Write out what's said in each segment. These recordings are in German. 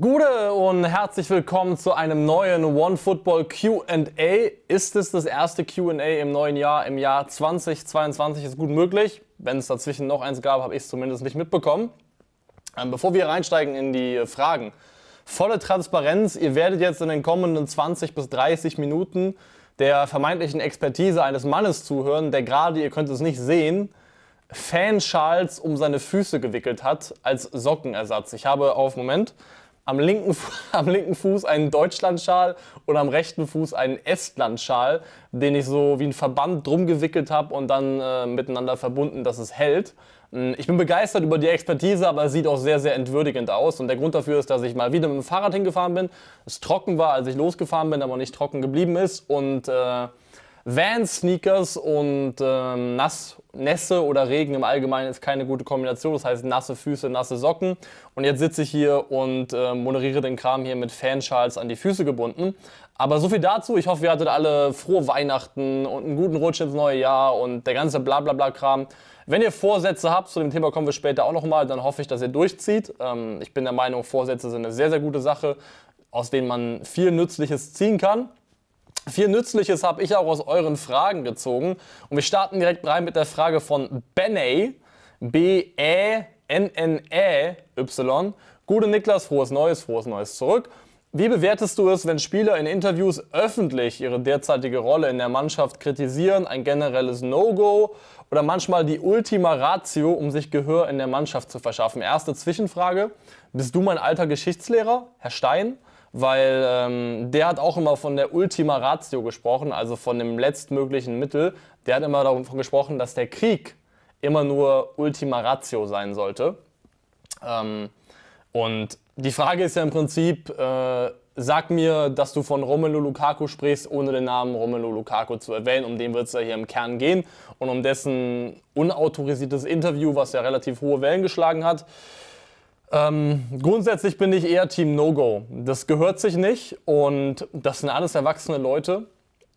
Gute und herzlich willkommen zu einem neuen OneFootball QA. Ist es das erste QA im neuen Jahr? Im Jahr 2022 ist gut möglich. Wenn es dazwischen noch eins gab, habe ich es zumindest nicht mitbekommen. Ähm, bevor wir reinsteigen in die Fragen, volle Transparenz. Ihr werdet jetzt in den kommenden 20 bis 30 Minuten der vermeintlichen Expertise eines Mannes zuhören, der gerade, ihr könnt es nicht sehen, Fanschals um seine Füße gewickelt hat als Sockenersatz. Ich habe auf Moment am linken, am linken Fuß einen Deutschlandschal und am rechten Fuß einen Estlandschal, den ich so wie ein Verband drum gewickelt habe und dann äh, miteinander verbunden, dass es hält. Hm, ich bin begeistert über die Expertise, aber es sieht auch sehr, sehr entwürdigend aus. Und der Grund dafür ist, dass ich mal wieder mit dem Fahrrad hingefahren bin, es trocken war, als ich losgefahren bin, aber nicht trocken geblieben ist und äh, Van-Sneakers und ähm, nass, Nässe oder Regen im Allgemeinen ist keine gute Kombination. Das heißt nasse Füße, nasse Socken. Und jetzt sitze ich hier und äh, moderiere den Kram hier mit Fanschals an die Füße gebunden. Aber so viel dazu. Ich hoffe, ihr hattet alle frohe Weihnachten und einen guten Rutsch ins neue Jahr und der ganze Blablabla-Kram. Wenn ihr Vorsätze habt, zu dem Thema kommen wir später auch nochmal, dann hoffe ich, dass ihr durchzieht. Ähm, ich bin der Meinung, Vorsätze sind eine sehr, sehr gute Sache, aus denen man viel Nützliches ziehen kann. Viel Nützliches habe ich auch aus euren Fragen gezogen. Und wir starten direkt rein mit der Frage von Benny. B-E-N-N-E-Y. Gute Niklas, frohes Neues, frohes Neues zurück. Wie bewertest du es, wenn Spieler in Interviews öffentlich ihre derzeitige Rolle in der Mannschaft kritisieren, ein generelles No-Go oder manchmal die Ultima Ratio, um sich Gehör in der Mannschaft zu verschaffen? Erste Zwischenfrage. Bist du mein alter Geschichtslehrer, Herr Stein? weil ähm, der hat auch immer von der Ultima Ratio gesprochen, also von dem letztmöglichen Mittel. Der hat immer davon gesprochen, dass der Krieg immer nur Ultima Ratio sein sollte. Ähm, und die Frage ist ja im Prinzip, äh, sag mir, dass du von Romelu Lukaku sprichst, ohne den Namen Romelu Lukaku zu erwähnen. Um den wird es ja hier im Kern gehen und um dessen unautorisiertes Interview, was ja relativ hohe Wellen geschlagen hat. Ähm, grundsätzlich bin ich eher Team No-Go. Das gehört sich nicht und das sind alles erwachsene Leute,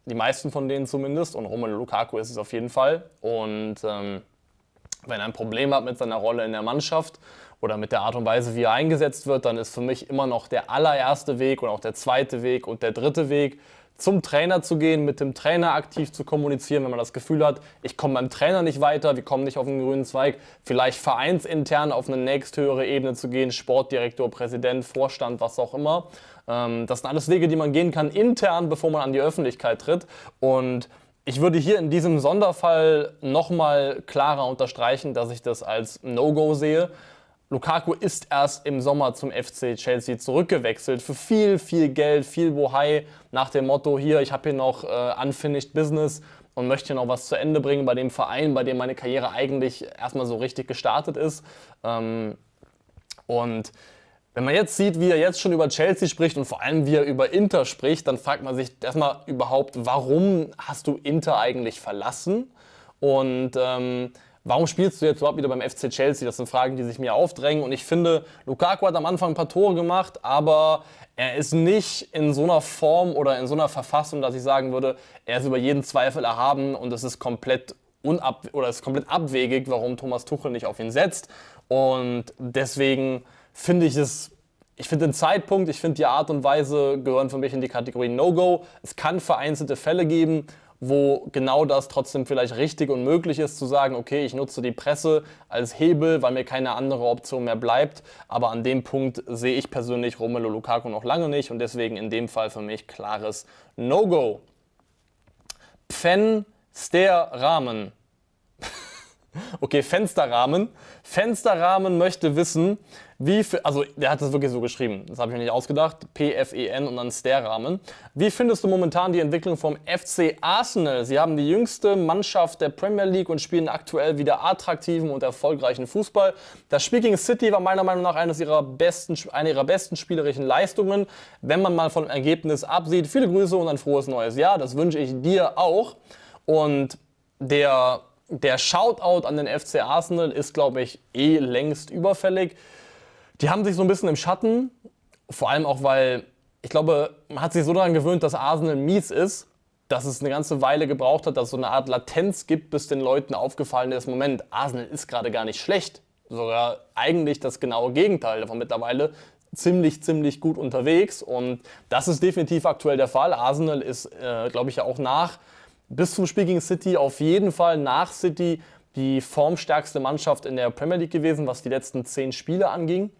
die meisten von denen zumindest und Romelu Lukaku ist es auf jeden Fall. Und ähm, wenn er ein Problem hat mit seiner Rolle in der Mannschaft oder mit der Art und Weise, wie er eingesetzt wird, dann ist für mich immer noch der allererste Weg und auch der zweite Weg und der dritte Weg zum Trainer zu gehen, mit dem Trainer aktiv zu kommunizieren, wenn man das Gefühl hat, ich komme beim Trainer nicht weiter, wir kommen nicht auf den grünen Zweig, vielleicht vereinsintern auf eine nächsthöhere Ebene zu gehen, Sportdirektor, Präsident, Vorstand, was auch immer. Ähm, das sind alles Wege, die man gehen kann intern, bevor man an die Öffentlichkeit tritt. Und ich würde hier in diesem Sonderfall nochmal klarer unterstreichen, dass ich das als No-Go sehe. Lukaku ist erst im Sommer zum FC Chelsea zurückgewechselt für viel, viel Geld, viel Bohai nach dem Motto hier, ich habe hier noch äh, unfinished Business und möchte hier noch was zu Ende bringen bei dem Verein, bei dem meine Karriere eigentlich erstmal so richtig gestartet ist. Ähm, und wenn man jetzt sieht, wie er jetzt schon über Chelsea spricht und vor allem wie er über Inter spricht, dann fragt man sich erstmal überhaupt, warum hast du Inter eigentlich verlassen? Und ähm, warum spielst du jetzt überhaupt wieder beim FC Chelsea? Das sind Fragen, die sich mir aufdrängen. Und ich finde, Lukaku hat am Anfang ein paar Tore gemacht, aber er ist nicht in so einer Form oder in so einer Verfassung, dass ich sagen würde, er ist über jeden Zweifel erhaben und es ist komplett unab oder ist komplett abwegig, warum Thomas Tuchel nicht auf ihn setzt. Und deswegen finde ich es ich finde den Zeitpunkt, ich finde die Art und Weise gehören für mich in die Kategorie No-Go. Es kann vereinzelte Fälle geben, wo genau das trotzdem vielleicht richtig und möglich ist, zu sagen, okay, ich nutze die Presse als Hebel, weil mir keine andere Option mehr bleibt. Aber an dem Punkt sehe ich persönlich Romelu Lukaku noch lange nicht und deswegen in dem Fall für mich klares No-Go. Pfen Ster Rahmen Okay, Fensterrahmen. Fensterrahmen möchte wissen, wie viel, also der hat das wirklich so geschrieben, das habe ich mir nicht ausgedacht, P-F-E-N und dann Stairrahmen. Wie findest du momentan die Entwicklung vom FC Arsenal? Sie haben die jüngste Mannschaft der Premier League und spielen aktuell wieder attraktiven und erfolgreichen Fußball. Das Spiel gegen City war meiner Meinung nach eines ihrer besten, eine ihrer besten spielerischen Leistungen, wenn man mal von Ergebnis absieht. Viele Grüße und ein frohes neues Jahr, das wünsche ich dir auch. Und der der Shoutout an den FC Arsenal ist, glaube ich, eh längst überfällig. Die haben sich so ein bisschen im Schatten, vor allem auch, weil ich glaube, man hat sich so daran gewöhnt, dass Arsenal mies ist, dass es eine ganze Weile gebraucht hat, dass es so eine Art Latenz gibt, bis den Leuten aufgefallen ist, Moment, Arsenal ist gerade gar nicht schlecht. Sogar eigentlich das genaue Gegenteil davon mittlerweile ziemlich, ziemlich gut unterwegs. Und das ist definitiv aktuell der Fall. Arsenal ist, äh, glaube ich, ja auch nach bis zum Spiel gegen City auf jeden Fall nach City die formstärkste Mannschaft in der Premier League gewesen, was die letzten zehn Spiele anging.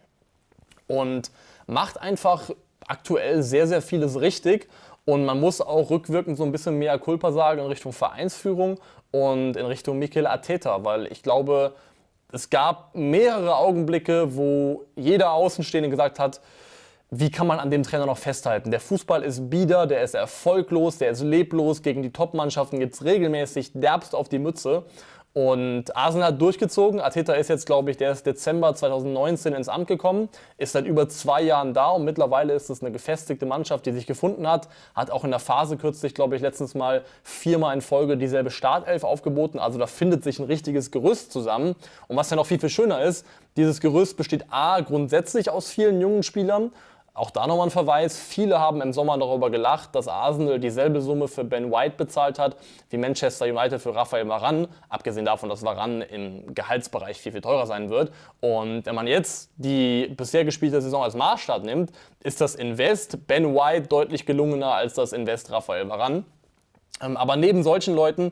Und macht einfach aktuell sehr, sehr vieles richtig. Und man muss auch rückwirkend so ein bisschen mehr Culpa sagen in Richtung Vereinsführung und in Richtung Mikel Arteta, weil ich glaube, es gab mehrere Augenblicke, wo jeder Außenstehende gesagt hat, wie kann man an dem Trainer noch festhalten? Der Fußball ist bieder, der ist erfolglos, der ist leblos. Gegen die Top-Mannschaften gibt es regelmäßig derbst auf die Mütze. Und Arsenal hat durchgezogen. Arteta ist jetzt, glaube ich, der ist Dezember 2019 ins Amt gekommen, ist seit über zwei Jahren da und mittlerweile ist es eine gefestigte Mannschaft, die sich gefunden hat. Hat auch in der Phase kürzlich, glaube ich, letztens mal viermal in Folge dieselbe Startelf aufgeboten. Also da findet sich ein richtiges Gerüst zusammen. Und was ja noch viel, viel schöner ist, dieses Gerüst besteht A, grundsätzlich aus vielen jungen Spielern auch da nochmal ein Verweis. Viele haben im Sommer darüber gelacht, dass Arsenal dieselbe Summe für Ben White bezahlt hat wie Manchester United für Rafael Varane. Abgesehen davon, dass Varane im Gehaltsbereich viel, viel teurer sein wird. Und wenn man jetzt die bisher gespielte Saison als Maßstab nimmt, ist das Invest Ben White deutlich gelungener als das Invest Rafael Varane. Ähm, aber neben solchen Leuten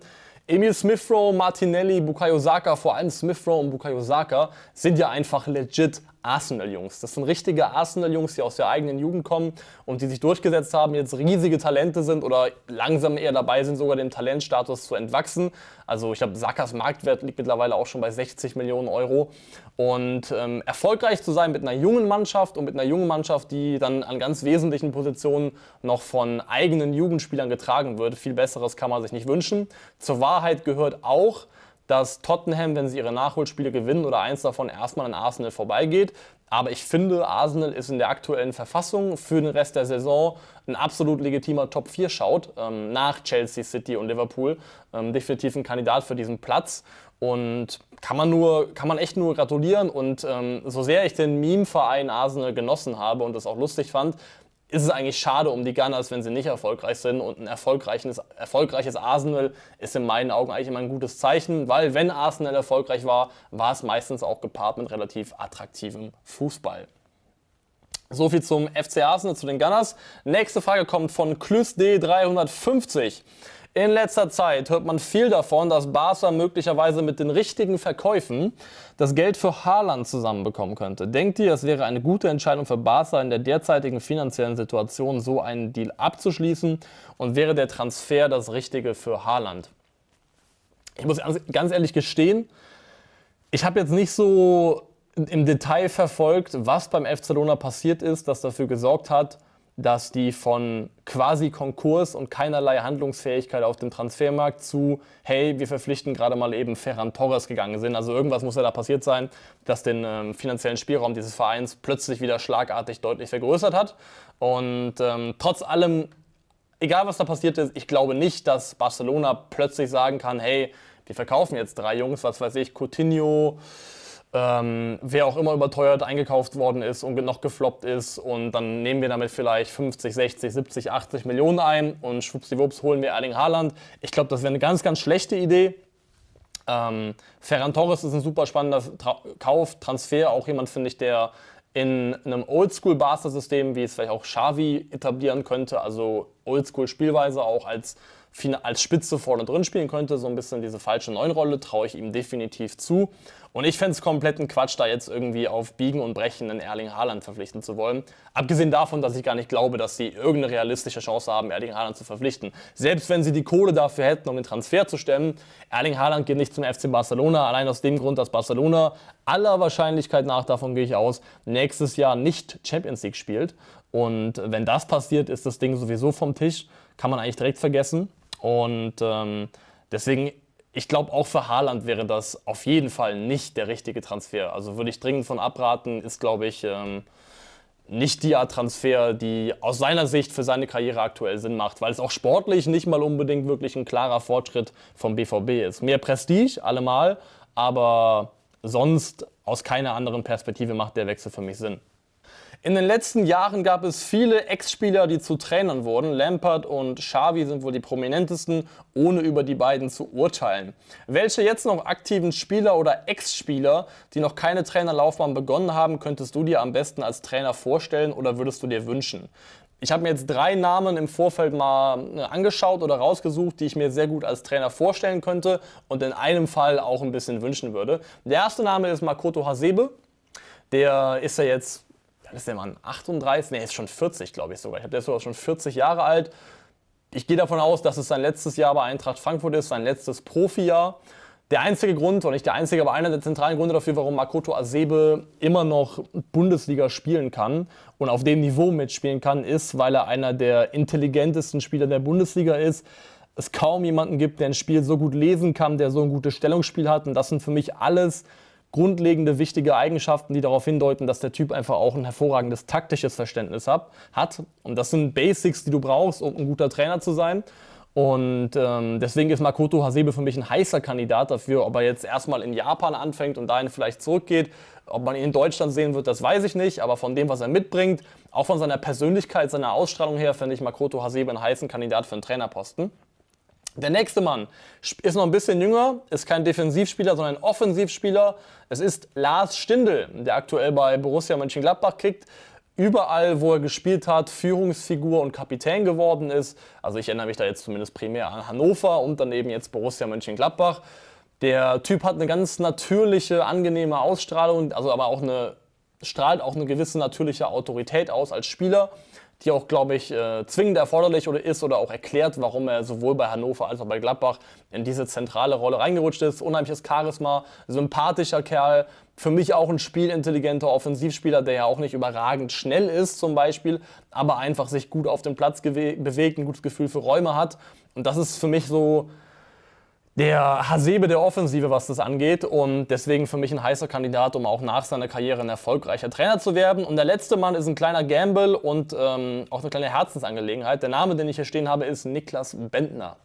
Emil Smithrow, Martinelli, Bukayo Saka, vor allem Smithrow und Bukayo Saka sind ja einfach legit Arsenal-Jungs. Das sind richtige Arsenal-Jungs, die aus der eigenen Jugend kommen und die sich durchgesetzt haben, jetzt riesige Talente sind oder langsam eher dabei sind, sogar dem Talentstatus zu entwachsen. Also ich glaube, Sakas Marktwert liegt mittlerweile auch schon bei 60 Millionen Euro. Und ähm, erfolgreich zu sein mit einer jungen Mannschaft und mit einer jungen Mannschaft, die dann an ganz wesentlichen Positionen noch von eigenen Jugendspielern getragen wird, viel Besseres kann man sich nicht wünschen. Zur Wahrheit gehört auch, dass Tottenham, wenn sie ihre Nachholspiele gewinnen oder eins davon erstmal an Arsenal vorbeigeht. Aber ich finde, Arsenal ist in der aktuellen Verfassung für den Rest der Saison ein absolut legitimer Top 4 schaut, ähm, nach Chelsea City und Liverpool. Ähm, definitiv ein Kandidat für diesen Platz. Und kann man, nur, kann man echt nur gratulieren. Und ähm, so sehr ich den Meme-Verein Arsenal genossen habe und das auch lustig fand, ist es eigentlich schade um die Gunners, wenn sie nicht erfolgreich sind. Und ein erfolgreiches, erfolgreiches Arsenal ist in meinen Augen eigentlich immer ein gutes Zeichen, weil wenn Arsenal erfolgreich war, war es meistens auch gepaart mit relativ attraktivem Fußball. So viel zum FC Arsenal, zu den Gunners. Nächste Frage kommt von Klüsd350. In letzter Zeit hört man viel davon, dass Barca möglicherweise mit den richtigen Verkäufen das Geld für Haaland zusammenbekommen könnte. Denkt ihr, es wäre eine gute Entscheidung für Barca in der derzeitigen finanziellen Situation, so einen Deal abzuschließen? Und wäre der Transfer das Richtige für Haaland? Ich muss ganz ehrlich gestehen, ich habe jetzt nicht so im Detail verfolgt, was beim FC Barcelona passiert ist, das dafür gesorgt hat, dass die von quasi Konkurs und keinerlei Handlungsfähigkeit auf dem Transfermarkt zu, hey, wir verpflichten gerade mal eben Ferran Torres gegangen sind. Also irgendwas muss ja da passiert sein, das den ähm, finanziellen Spielraum dieses Vereins plötzlich wieder schlagartig deutlich vergrößert hat. Und ähm, trotz allem, egal was da passiert ist, ich glaube nicht, dass Barcelona plötzlich sagen kann, hey, wir verkaufen jetzt drei Jungs, was weiß ich, Coutinho, ähm, wer auch immer überteuert eingekauft worden ist und noch gefloppt ist. Und dann nehmen wir damit vielleicht 50, 60, 70, 80 Millionen ein und schwuppsiwupps holen wir Erling Haaland. Ich glaube, das wäre eine ganz, ganz schlechte Idee. Ähm, Ferran Torres ist ein super spannender Tra Kauf, Transfer, auch jemand, finde ich, der in einem Oldschool-Barca-System, wie es vielleicht auch Xavi etablieren könnte, also Oldschool-Spielweise auch als als Spitze vorne drin spielen könnte. So ein bisschen diese falsche Neunrolle, traue ich ihm definitiv zu. Und ich fände es kompletten Quatsch, da jetzt irgendwie auf Biegen und Brechen einen Erling Haaland verpflichten zu wollen. Abgesehen davon, dass ich gar nicht glaube, dass sie irgendeine realistische Chance haben, Erling Haaland zu verpflichten. Selbst wenn sie die Kohle dafür hätten, um den Transfer zu stemmen, Erling Haaland geht nicht zum FC Barcelona. Allein aus dem Grund, dass Barcelona aller Wahrscheinlichkeit nach, davon gehe ich aus, nächstes Jahr nicht Champions League spielt. Und wenn das passiert, ist das Ding sowieso vom Tisch. Kann man eigentlich direkt vergessen. Und ähm, deswegen, ich glaube, auch für Haaland wäre das auf jeden Fall nicht der richtige Transfer. Also würde ich dringend von abraten, ist, glaube ich, ähm, nicht die Art Transfer, die aus seiner Sicht für seine Karriere aktuell Sinn macht, weil es auch sportlich nicht mal unbedingt wirklich ein klarer Fortschritt vom BVB ist. Mehr Prestige, allemal, aber sonst aus keiner anderen Perspektive macht der Wechsel für mich Sinn. In den letzten Jahren gab es viele Ex-Spieler, die zu Trainern wurden. Lampard und Xavi sind wohl die prominentesten, ohne über die beiden zu urteilen. Welche jetzt noch aktiven Spieler oder Ex-Spieler, die noch keine Trainerlaufbahn begonnen haben, könntest du dir am besten als Trainer vorstellen oder würdest du dir wünschen? Ich habe mir jetzt drei Namen im Vorfeld mal äh, angeschaut oder rausgesucht, die ich mir sehr gut als Trainer vorstellen könnte und in einem Fall auch ein bisschen wünschen würde. Der erste Name ist Makoto Hasebe. Der ist ja jetzt dann ist der Mann 38, nee, ist schon 40, glaube ich sogar. Ich habe der ist sogar schon 40 Jahre alt. Ich gehe davon aus, dass es sein letztes Jahr bei Eintracht Frankfurt ist, sein letztes Profijahr. Der einzige Grund, und nicht der einzige, aber einer der zentralen Gründe dafür, warum Makoto Asebe immer noch Bundesliga spielen kann und auf dem Niveau mitspielen kann, ist, weil er einer der intelligentesten Spieler der Bundesliga ist. Es kaum jemanden gibt, der ein Spiel so gut lesen kann, der so ein gutes Stellungsspiel hat. Und das sind für mich alles grundlegende wichtige Eigenschaften, die darauf hindeuten, dass der Typ einfach auch ein hervorragendes taktisches Verständnis hat. Und das sind Basics, die du brauchst, um ein guter Trainer zu sein. Und ähm, deswegen ist Makoto Hasebe für mich ein heißer Kandidat dafür. Ob er jetzt erstmal in Japan anfängt und dahin vielleicht zurückgeht, ob man ihn in Deutschland sehen wird, das weiß ich nicht. Aber von dem, was er mitbringt, auch von seiner Persönlichkeit, seiner Ausstrahlung her, finde ich Makoto Hasebe einen heißen Kandidat für einen Trainerposten. Der nächste Mann ist noch ein bisschen jünger, ist kein Defensivspieler, sondern ein Offensivspieler. Es ist Lars Stindl, der aktuell bei Borussia Mönchengladbach kickt. Überall, wo er gespielt hat, Führungsfigur und Kapitän geworden ist. Also ich erinnere mich da jetzt zumindest primär an Hannover und dann eben jetzt Borussia Mönchengladbach. Der Typ hat eine ganz natürliche, angenehme Ausstrahlung, also aber auch eine strahlt auch eine gewisse natürliche Autorität aus als Spieler die auch, glaube ich, äh, zwingend erforderlich oder ist oder auch erklärt, warum er sowohl bei Hannover als auch bei Gladbach in diese zentrale Rolle reingerutscht ist. Unheimliches Charisma, sympathischer Kerl, für mich auch ein spielintelligenter Offensivspieler, der ja auch nicht überragend schnell ist zum Beispiel, aber einfach sich gut auf dem Platz bewegt, ein gutes Gefühl für Räume hat. Und das ist für mich so der Hasebe der Offensive, was das angeht. Und deswegen für mich ein heißer Kandidat, um auch nach seiner Karriere ein erfolgreicher Trainer zu werden. Und der letzte Mann ist ein kleiner Gamble und ähm, auch eine kleine Herzensangelegenheit. Der Name, den ich hier stehen habe, ist Niklas Bentner.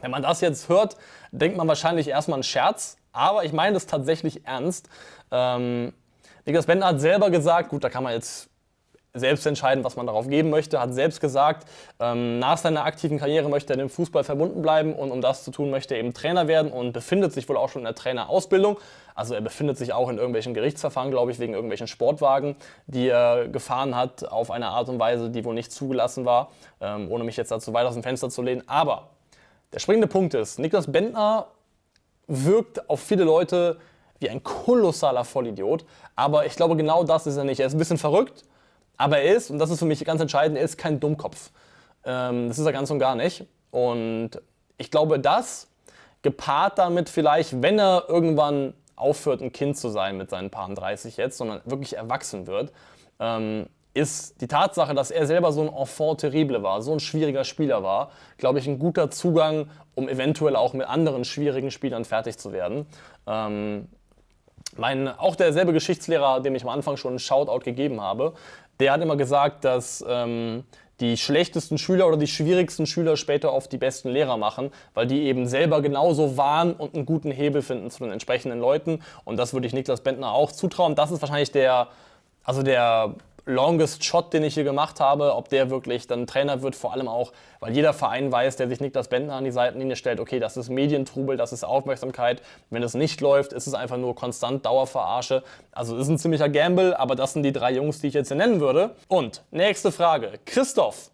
Wenn man das jetzt hört, denkt man wahrscheinlich erstmal einen Scherz, aber ich meine das tatsächlich ernst. Ähm, Niklas Bentner hat selber gesagt, gut, da kann man jetzt selbst entscheiden, was man darauf geben möchte, hat selbst gesagt, ähm, nach seiner aktiven Karriere möchte er dem Fußball verbunden bleiben und um das zu tun, möchte er eben Trainer werden und befindet sich wohl auch schon in der Trainerausbildung. Also er befindet sich auch in irgendwelchen Gerichtsverfahren, glaube ich, wegen irgendwelchen Sportwagen, die er gefahren hat auf eine Art und Weise, die wohl nicht zugelassen war, ähm, ohne mich jetzt dazu weit aus dem Fenster zu lehnen. Aber der springende Punkt ist, Niklas Bentner wirkt auf viele Leute wie ein kolossaler Vollidiot, aber ich glaube, genau das ist er nicht. Er ist ein bisschen verrückt, aber er ist, und das ist für mich ganz entscheidend, er ist kein Dummkopf. Ähm, das ist er ganz und gar nicht. Und ich glaube, das gepaart damit vielleicht, wenn er irgendwann aufhört, ein Kind zu sein mit seinen paar 30 jetzt, sondern wirklich erwachsen wird, ähm, ist die Tatsache, dass er selber so ein Enfant terrible war, so ein schwieriger Spieler war, glaube ich, ein guter Zugang, um eventuell auch mit anderen schwierigen Spielern fertig zu werden. Ähm, mein, auch derselbe Geschichtslehrer, dem ich am Anfang schon einen Shoutout gegeben habe, der hat immer gesagt, dass ähm, die schlechtesten Schüler oder die schwierigsten Schüler später oft die besten Lehrer machen, weil die eben selber genauso waren und einen guten Hebel finden zu den entsprechenden Leuten. Und das würde ich Niklas Bentner auch zutrauen. Das ist wahrscheinlich der, also der Longest Shot, den ich hier gemacht habe, ob der wirklich dann Trainer wird, vor allem auch, weil jeder Verein weiß, der sich Niklas Bentner an die Seitenlinie stellt, okay, das ist Medientrubel, das ist Aufmerksamkeit. Wenn es nicht läuft, ist es einfach nur konstant Dauerverarsche. Also ist ein ziemlicher Gamble, aber das sind die drei Jungs, die ich jetzt hier nennen würde. Und nächste Frage. Christoph,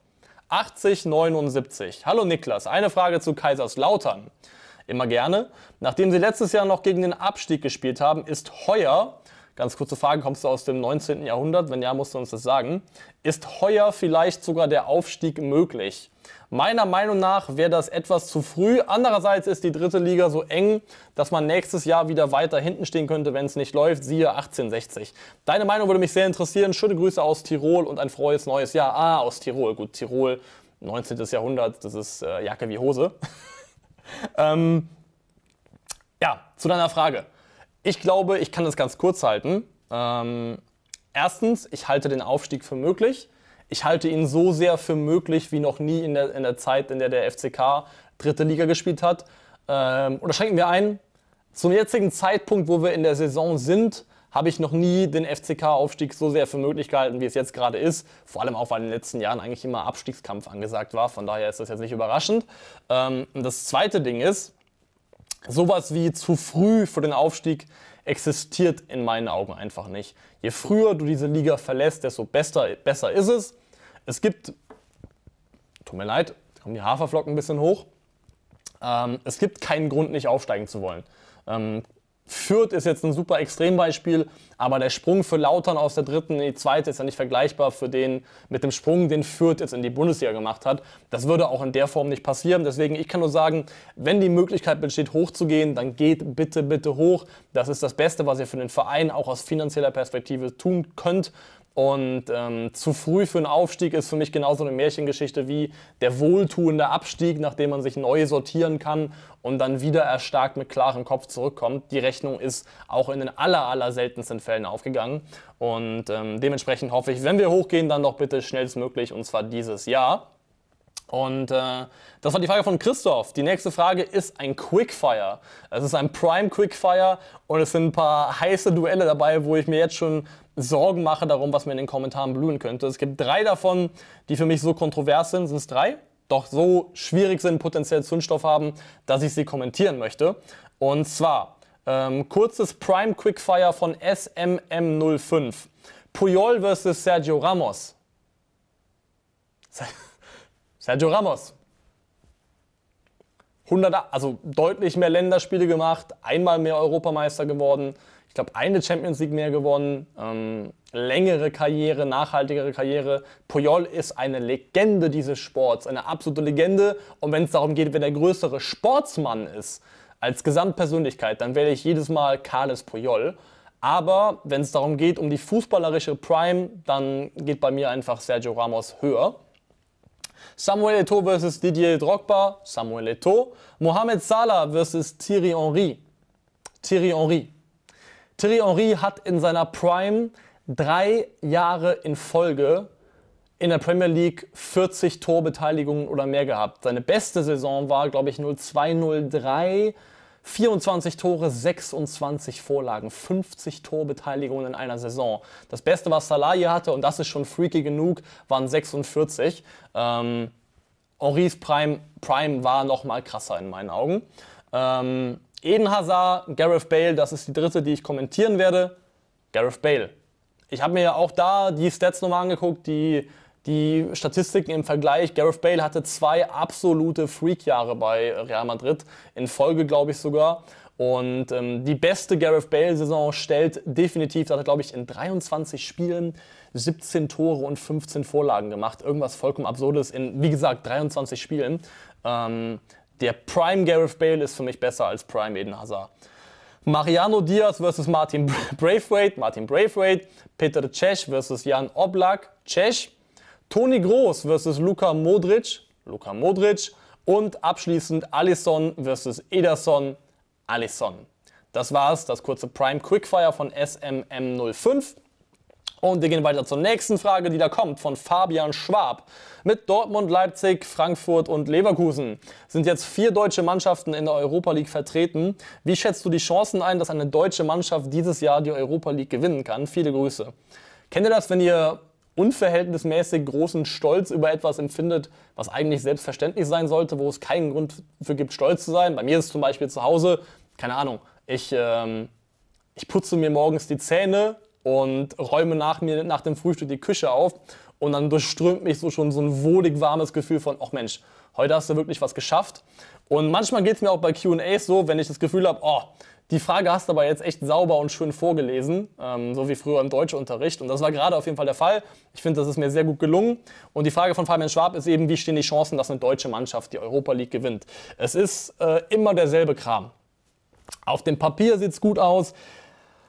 8079. Hallo Niklas, eine Frage zu Kaiserslautern. Immer gerne. Nachdem sie letztes Jahr noch gegen den Abstieg gespielt haben, ist heuer Ganz kurze Frage, kommst du aus dem 19. Jahrhundert? Wenn ja, musst du uns das sagen. Ist heuer vielleicht sogar der Aufstieg möglich? Meiner Meinung nach wäre das etwas zu früh. Andererseits ist die dritte Liga so eng, dass man nächstes Jahr wieder weiter hinten stehen könnte, wenn es nicht läuft. Siehe 1860. Deine Meinung würde mich sehr interessieren. Schöne Grüße aus Tirol und ein frohes neues Jahr. Ah, aus Tirol. Gut, Tirol, 19. Jahrhundert, das ist äh, Jacke wie Hose. ähm, ja, zu deiner Frage. Ich glaube, ich kann das ganz kurz halten. Ähm, erstens, ich halte den Aufstieg für möglich. Ich halte ihn so sehr für möglich wie noch nie in der, in der Zeit, in der der FCK dritte Liga gespielt hat. Ähm, oder schränken wir ein, zum jetzigen Zeitpunkt, wo wir in der Saison sind, habe ich noch nie den FCK-Aufstieg so sehr für möglich gehalten, wie es jetzt gerade ist. Vor allem auch, weil in den letzten Jahren eigentlich immer Abstiegskampf angesagt war. Von daher ist das jetzt nicht überraschend. Ähm, das zweite Ding ist, sowas wie zu früh für den Aufstieg existiert in meinen Augen einfach nicht. Je früher du diese Liga verlässt, desto besser, besser ist es. Es gibt, tut mir leid, kommen die Haferflocken ein bisschen hoch. Ähm, es gibt keinen Grund, nicht aufsteigen zu wollen. Ähm, Fürth ist jetzt ein super Extrembeispiel, aber der Sprung für Lautern aus der dritten in die zweite ist ja nicht vergleichbar für den mit dem Sprung, den Fürth jetzt in die Bundesliga gemacht hat. Das würde auch in der Form nicht passieren. Deswegen, ich kann nur sagen, wenn die Möglichkeit besteht, hochzugehen, dann geht bitte, bitte hoch. Das ist das Beste, was ihr für den Verein auch aus finanzieller Perspektive tun könnt. Und ähm, zu früh für einen Aufstieg ist für mich genauso eine Märchengeschichte wie der wohltuende Abstieg, nachdem man sich neu sortieren kann und dann wieder erstarkt mit klarem Kopf zurückkommt. Die Rechnung ist auch in den aller, aller seltensten Fällen aufgegangen. Und ähm, dementsprechend hoffe ich, wenn wir hochgehen, dann doch bitte schnellstmöglich und zwar dieses Jahr. Und äh, das war die Frage von Christoph. Die nächste Frage ist ein Quickfire. Es ist ein Prime Quickfire und es sind ein paar heiße Duelle dabei, wo ich mir jetzt schon Sorgen mache darum, was mir in den Kommentaren blühen könnte. Es gibt drei davon, die für mich so kontrovers sind. Sind es drei? Doch so schwierig sind, potenziell Zündstoff haben, dass ich sie kommentieren möchte. Und zwar ähm, kurzes Prime Quickfire von SMM05. Puyol versus Sergio Ramos. Sergio Ramos. 100, also deutlich mehr Länderspiele gemacht, einmal mehr Europameister geworden, ich glaube eine Champions League mehr gewonnen, ähm, längere Karriere, nachhaltigere Karriere. Puyol ist eine Legende dieses Sports, eine absolute Legende. Und wenn es darum geht, wer der größere Sportsmann ist als Gesamtpersönlichkeit, dann wähle ich jedes Mal Carles Puyol. Aber wenn es darum geht, um die fußballerische Prime, dann geht bei mir einfach Sergio Ramos höher. Samuel Eto'o vs. Didier Drogba, Samuel Eto'o. Mohamed Salah vs. Thierry Henry, Thierry Henry. Thierry Henry hat in seiner Prime drei Jahre in Folge in der Premier League 40 Torbeteiligungen oder mehr gehabt. Seine beste Saison war, glaube ich, 0203. 03 24 Tore, 26 Vorlagen, 50 Torbeteiligungen in einer Saison. Das Beste, was Salah hier hatte, und das ist schon freaky genug, waren 46. Ähm, Henri's Prime, Prime war noch mal krasser in meinen Augen. Ähm, Eden Hazard, Gareth Bale, das ist die dritte, die ich kommentieren werde. Gareth Bale. Ich habe mir ja auch da die Stats nochmal angeguckt, die die Statistiken im Vergleich. Gareth Bale hatte zwei absolute Freak-Jahre bei Real Madrid, in Folge, glaube ich sogar. Und ähm, die beste Gareth Bale-Saison stellt definitiv, da hat er, glaube ich, in 23 Spielen 17 Tore und 15 Vorlagen gemacht. Irgendwas vollkommen Absurdes in, wie gesagt, 23 Spielen. Ähm, der Prime Gareth Bale ist für mich besser als Prime Eden Hazard. Mariano Diaz versus Martin Braithwaite, Martin Braithwaite, Peter Cech versus Jan Oblak, Cech. Toni Groß versus Luka Modric, Luka Modric und abschließend Alisson versus Ederson, Alisson. Das war's, das kurze Prime Quickfire von SMM05. Und wir gehen weiter zur nächsten Frage, die da kommt, von Fabian Schwab. Mit Dortmund, Leipzig, Frankfurt und Leverkusen sind jetzt vier deutsche Mannschaften in der Europa League vertreten. Wie schätzt du die Chancen ein, dass eine deutsche Mannschaft dieses Jahr die Europa League gewinnen kann? Viele Grüße. Kennt ihr das, wenn ihr unverhältnismäßig großen Stolz über etwas empfindet, was eigentlich selbstverständlich sein sollte, wo es keinen Grund für gibt, stolz zu sein. Bei mir ist es zum Beispiel zu Hause, keine Ahnung, ich, ähm, ich putze mir morgens die Zähne und räume nach mir nach dem Frühstück die Küche auf und dann durchströmt mich so schon so ein wohlig warmes Gefühl von, ach Mensch, heute hast du wirklich was geschafft. Und manchmal geht es mir auch bei QAs so, wenn ich das Gefühl habe, oh, die Frage hast du aber jetzt echt sauber und schön vorgelesen, ähm, so wie früher im Deutschunterricht. Und das war gerade auf jeden Fall der Fall. Ich finde, das ist mir sehr gut gelungen. Und die Frage von Fabian Schwab ist eben, wie stehen die Chancen, dass eine deutsche Mannschaft die Europa League gewinnt? Es ist äh, immer derselbe Kram. Auf dem Papier sieht es gut aus.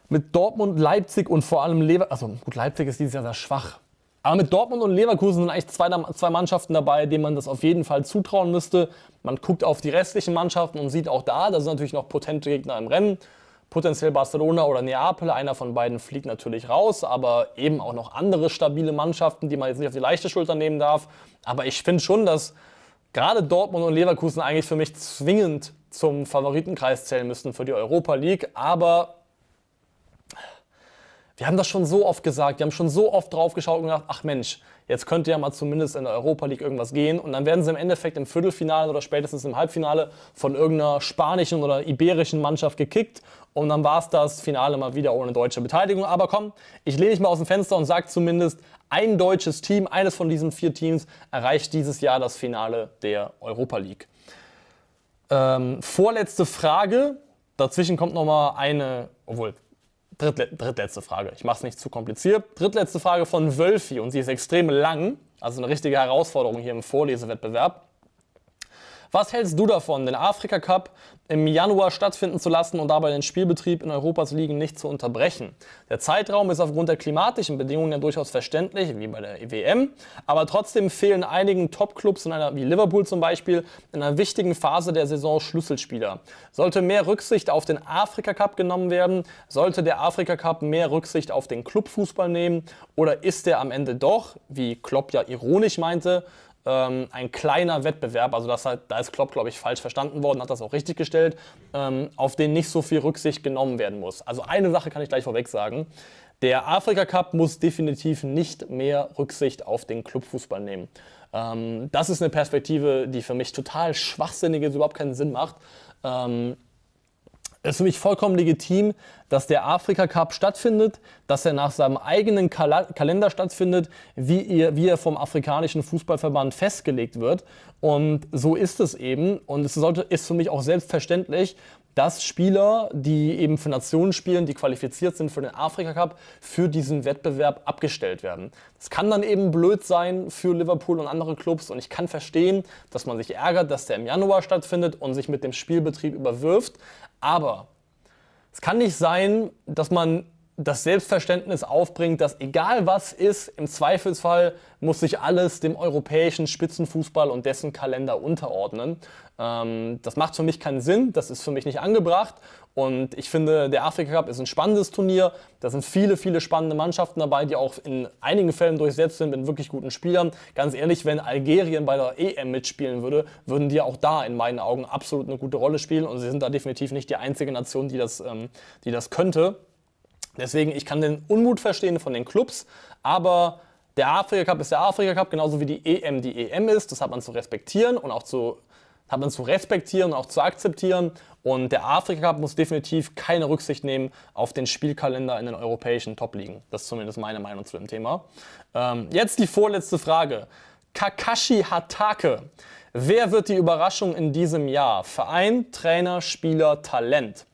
Mit Dortmund, Leipzig und vor allem Leverkusen. Also gut, Leipzig ist dieses Jahr sehr schwach. Aber mit Dortmund und Leverkusen sind eigentlich zwei, zwei, Mannschaften dabei, denen man das auf jeden Fall zutrauen müsste. Man guckt auf die restlichen Mannschaften und sieht auch da, da sind natürlich noch potente Gegner im Rennen. Potenziell Barcelona oder Neapel, einer von beiden fliegt natürlich raus, aber eben auch noch andere stabile Mannschaften, die man jetzt nicht auf die leichte Schulter nehmen darf. Aber ich finde schon, dass gerade Dortmund und Leverkusen eigentlich für mich zwingend zum Favoritenkreis zählen müssten für die Europa League. Aber wir haben das schon so oft gesagt, wir haben schon so oft drauf geschaut und gedacht, ach Mensch, jetzt könnte ja mal zumindest in der Europa League irgendwas gehen. Und dann werden sie im Endeffekt im Viertelfinale oder spätestens im Halbfinale von irgendeiner spanischen oder iberischen Mannschaft gekickt. Und dann war es das Finale mal wieder ohne deutsche Beteiligung. Aber komm, ich lehne mich mal aus dem Fenster und sage zumindest, ein deutsches Team, eines von diesen vier Teams, erreicht dieses Jahr das Finale der Europa League. Ähm, vorletzte Frage. Dazwischen kommt nochmal eine, obwohl Drittle drittletzte Frage. Ich mache es nicht zu kompliziert. Drittletzte Frage von Wölfi und sie ist extrem lang, also eine richtige Herausforderung hier im Vorlesewettbewerb. Was hältst du davon, den Afrika Cup im Januar stattfinden zu lassen und dabei den Spielbetrieb in Europas Ligen nicht zu unterbrechen. Der Zeitraum ist aufgrund der klimatischen Bedingungen ja durchaus verständlich, wie bei der e WM, aber trotzdem fehlen einigen Top-Clubs wie Liverpool zum Beispiel in einer wichtigen Phase der Saison Schlüsselspieler. Sollte mehr Rücksicht auf den Afrika Cup genommen werden? Sollte der Afrika Cup mehr Rücksicht auf den Clubfußball nehmen? Oder ist der am Ende doch, wie Klopp ja ironisch meinte, ähm, ein kleiner Wettbewerb, also das, da ist Klopp, glaube ich, falsch verstanden worden, hat das auch richtig gestellt, ähm, auf den nicht so viel Rücksicht genommen werden muss. Also eine Sache kann ich gleich vorweg sagen. Der Afrika Cup muss definitiv nicht mehr Rücksicht auf den Clubfußball nehmen. Ähm, das ist eine Perspektive, die für mich total schwachsinnig ist, überhaupt keinen Sinn macht. Ähm, ist für mich vollkommen legitim, dass der Afrika Cup stattfindet, dass er nach seinem eigenen Kal Kalender stattfindet, wie, ihr, wie er vom afrikanischen Fußballverband festgelegt wird. Und so ist es eben. Und es sollte, ist für mich auch selbstverständlich, dass Spieler, die eben für Nationen spielen, die qualifiziert sind für den Afrika Cup, für diesen Wettbewerb abgestellt werden. Das kann dann eben blöd sein für Liverpool und andere Clubs und ich kann verstehen, dass man sich ärgert, dass der im Januar stattfindet und sich mit dem Spielbetrieb überwirft, aber es kann nicht sein, dass man das Selbstverständnis aufbringt, dass egal was ist, im Zweifelsfall muss sich alles dem europäischen Spitzenfußball und dessen Kalender unterordnen. Ähm, das macht für mich keinen Sinn, das ist für mich nicht angebracht. Und ich finde, der Afrika Cup ist ein spannendes Turnier. Da sind viele, viele spannende Mannschaften dabei, die auch in einigen Fällen durchsetzt sind mit wirklich guten Spielern. Ganz ehrlich, wenn Algerien bei der EM mitspielen würde, würden die auch da in meinen Augen absolut eine gute Rolle spielen. Und sie sind da definitiv nicht die einzige Nation, die das, ähm, die das könnte. Deswegen, ich kann den Unmut verstehen von den Clubs, aber der Afrika Cup ist der Afrika Cup, genauso wie die EM die EM ist. Das hat man zu respektieren und auch zu, hat man zu respektieren und auch zu akzeptieren. Und der Afrika Cup muss definitiv keine Rücksicht nehmen auf den Spielkalender in den europäischen Top-Ligen. Das ist zumindest meine Meinung zu dem Thema. Ähm, jetzt die vorletzte Frage. Kakashi Hatake. Wer wird die Überraschung in diesem Jahr? Verein, Trainer, Spieler, Talent.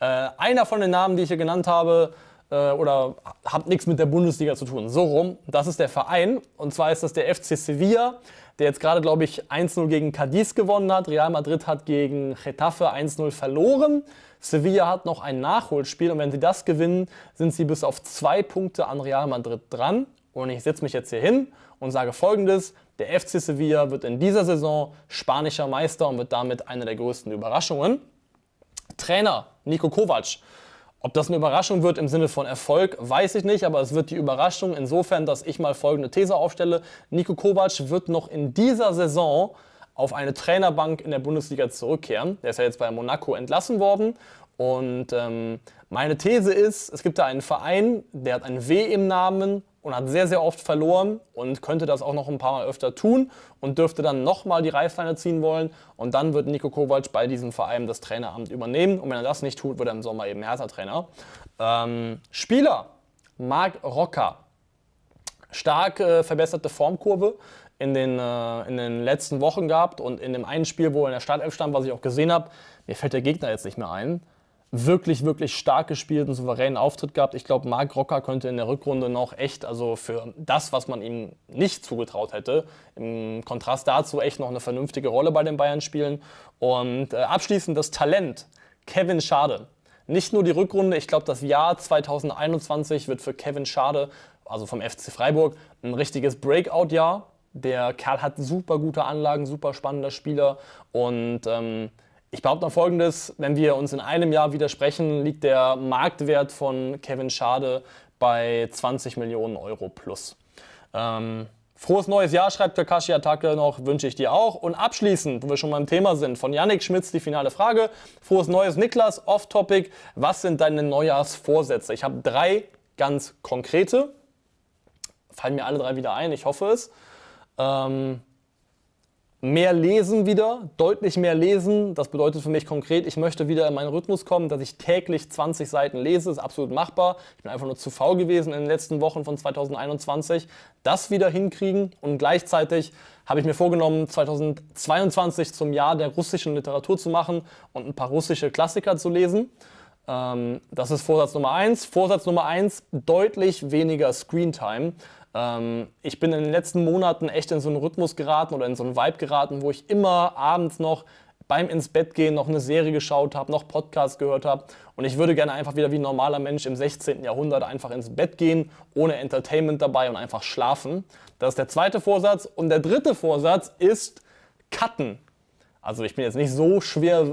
Äh, einer von den Namen, die ich hier genannt habe, äh, oder hat nichts mit der Bundesliga zu tun. So rum, das ist der Verein und zwar ist das der FC Sevilla, der jetzt gerade, glaube ich, 1-0 gegen Cadiz gewonnen hat. Real Madrid hat gegen Getafe 1-0 verloren. Sevilla hat noch ein Nachholspiel und wenn sie das gewinnen, sind sie bis auf zwei Punkte an Real Madrid dran. Und ich setze mich jetzt hier hin und sage folgendes: Der FC Sevilla wird in dieser Saison spanischer Meister und wird damit eine der größten Überraschungen. Trainer Nico Kovac ob das eine Überraschung wird im Sinne von Erfolg, weiß ich nicht, aber es wird die Überraschung insofern, dass ich mal folgende These aufstelle. Nico Kovac wird noch in dieser Saison auf eine Trainerbank in der Bundesliga zurückkehren. Der ist ja jetzt bei Monaco entlassen worden. Und ähm, meine These ist, es gibt da einen Verein, der hat ein W im Namen, und hat sehr, sehr oft verloren und könnte das auch noch ein paar Mal öfter tun und dürfte dann nochmal die Reißleine ziehen wollen. Und dann wird Nico Kovac bei diesem Verein das Traineramt übernehmen. Und wenn er das nicht tut, wird er im Sommer eben Hertha-Trainer. Ähm, Spieler, Marc Rocker. Stark äh, verbesserte Formkurve in den, äh, in den letzten Wochen gehabt und in dem einen Spiel, wo er in der Startelf stand, was ich auch gesehen habe, mir fällt der Gegner jetzt nicht mehr ein wirklich, wirklich stark gespielt, einen souveränen Auftritt gehabt. Ich glaube, Marc Rocker könnte in der Rückrunde noch echt, also für das, was man ihm nicht zugetraut hätte, im Kontrast dazu echt noch eine vernünftige Rolle bei den Bayern spielen. Und äh, abschließend das Talent, Kevin Schade. Nicht nur die Rückrunde, ich glaube, das Jahr 2021 wird für Kevin Schade, also vom FC Freiburg, ein richtiges Breakout-Jahr. Der Kerl hat super gute Anlagen, super spannender Spieler und ähm, ich behaupte noch Folgendes, wenn wir uns in einem Jahr widersprechen, liegt der Marktwert von Kevin Schade bei 20 Millionen Euro plus. Ähm, frohes neues Jahr, schreibt Kakashi Attacke noch, wünsche ich dir auch. Und abschließend, wo wir schon beim Thema sind, von Yannick Schmitz die finale Frage. Frohes neues, Niklas, off-topic, was sind deine Neujahrsvorsätze? Ich habe drei ganz konkrete, fallen mir alle drei wieder ein, ich hoffe es. Ähm, mehr lesen wieder, deutlich mehr lesen. Das bedeutet für mich konkret, ich möchte wieder in meinen Rhythmus kommen, dass ich täglich 20 Seiten lese, ist absolut machbar. Ich bin einfach nur zu faul gewesen in den letzten Wochen von 2021. Das wieder hinkriegen und gleichzeitig habe ich mir vorgenommen, 2022 zum Jahr der russischen Literatur zu machen und ein paar russische Klassiker zu lesen. Ähm, das ist Vorsatz Nummer eins. Vorsatz Nummer eins, deutlich weniger Screentime. Ähm, ich bin in den letzten Monaten echt in so einen Rhythmus geraten oder in so einen Vibe geraten, wo ich immer abends noch beim ins Bett gehen noch eine Serie geschaut habe, noch Podcast gehört habe. Und ich würde gerne einfach wieder wie ein normaler Mensch im 16. Jahrhundert einfach ins Bett gehen, ohne Entertainment dabei und einfach schlafen. Das ist der zweite Vorsatz. Und der dritte Vorsatz ist cutten. Also ich bin jetzt nicht so schwer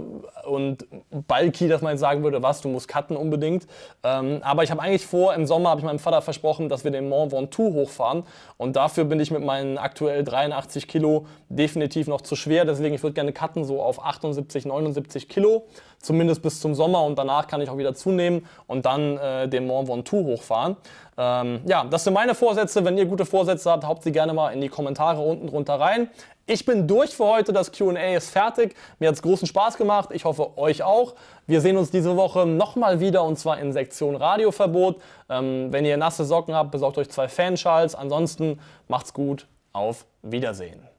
und bulky, dass man jetzt sagen würde, was, du musst cutten unbedingt. Ähm, aber ich habe eigentlich vor, im Sommer habe ich meinem Vater versprochen, dass wir den Mont Ventoux hochfahren. Und dafür bin ich mit meinen aktuell 83 Kilo definitiv noch zu schwer. Deswegen, ich würde gerne cutten so auf 78, 79 Kilo. Zumindest bis zum Sommer. Und danach kann ich auch wieder zunehmen und dann äh, den Mont Ventoux hochfahren. Ähm, ja, das sind meine Vorsätze. Wenn ihr gute Vorsätze habt, haut sie gerne mal in die Kommentare unten drunter rein. Ich bin durch für heute. Das QA ist fertig. Mir hat es großen Spaß gemacht. Ich hoffe, euch auch. Wir sehen uns diese Woche nochmal wieder und zwar in Sektion Radioverbot. Ähm, wenn ihr nasse Socken habt, besorgt euch zwei Fanschals. Ansonsten macht's gut. Auf Wiedersehen.